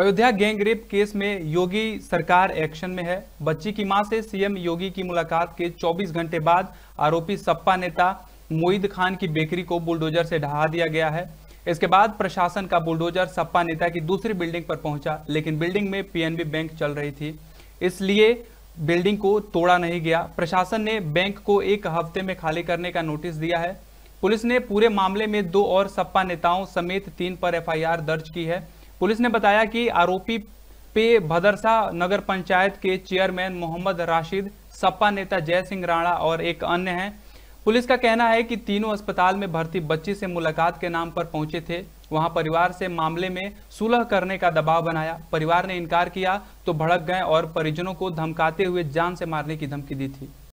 Ayodhya gang rape case में योगी सरकार action में है बच्ची की मां से सीएम योगी की मुलाकात के 24 घंटे बाद आरोपी सपा नेता मोईद खान की बेकरी को बुलडोजर से ढहा दिया गया है इसके बाद प्रशासन का बुलडोजर सपा नेता की दूसरी बिल्डिंग पर पहुंचा लेकिन बिल्डिंग में पीएनबी बैंक चल रही थी इसलिए बिल्डिंग को तोड़ा नहीं गया प्रशासन ने बैंक को एक हफ्ते में खाली करने का नोटिस दिया है पुलिस ने पूरे मामले में दो और सपा नेताओं समेत तीन पर एफआईआर दर्ज की है पुलिस ने बताया कि आरोपी पे भदरसा नगर पंचायत के चेयरमैन मोहम्मद राशिद सपा नेता जय सिंह राणा और एक अन्य हैं पुलिस का कहना है कि तीनों अस्पताल में भर्ती बच्ची से मुलाकात के नाम पर पहुंचे थे वहां परिवार से मामले में सुलह करने का दबाव बनाया परिवार ने इनकार किया तो भड़क गए और परिजनों को धमकाते हुए जान से मारने की धमकी दी थी